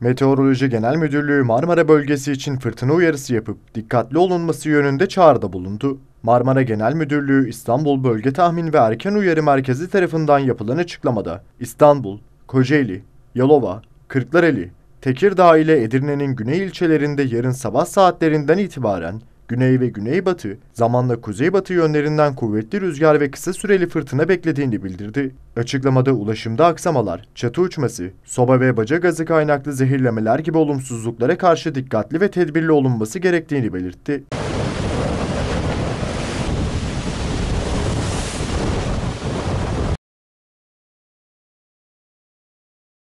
Meteoroloji Genel Müdürlüğü Marmara bölgesi için fırtına uyarısı yapıp dikkatli olunması yönünde çağrıda bulundu. Marmara Genel Müdürlüğü İstanbul Bölge Tahmin ve Erken Uyarı Merkezi tarafından yapılan açıklamada İstanbul, Kocaeli, Yalova, Kırklareli, Tekirdağ ile Edirne'nin güney ilçelerinde yarın sabah saatlerinden itibaren Güney ve güneybatı, zamanla kuzeybatı yönlerinden kuvvetli rüzgar ve kısa süreli fırtına beklediğini bildirdi. Açıklamada ulaşımda aksamalar, çatı uçması, soba ve baca gazı kaynaklı zehirlemeler gibi olumsuzluklara karşı dikkatli ve tedbirli olunması gerektiğini belirtti.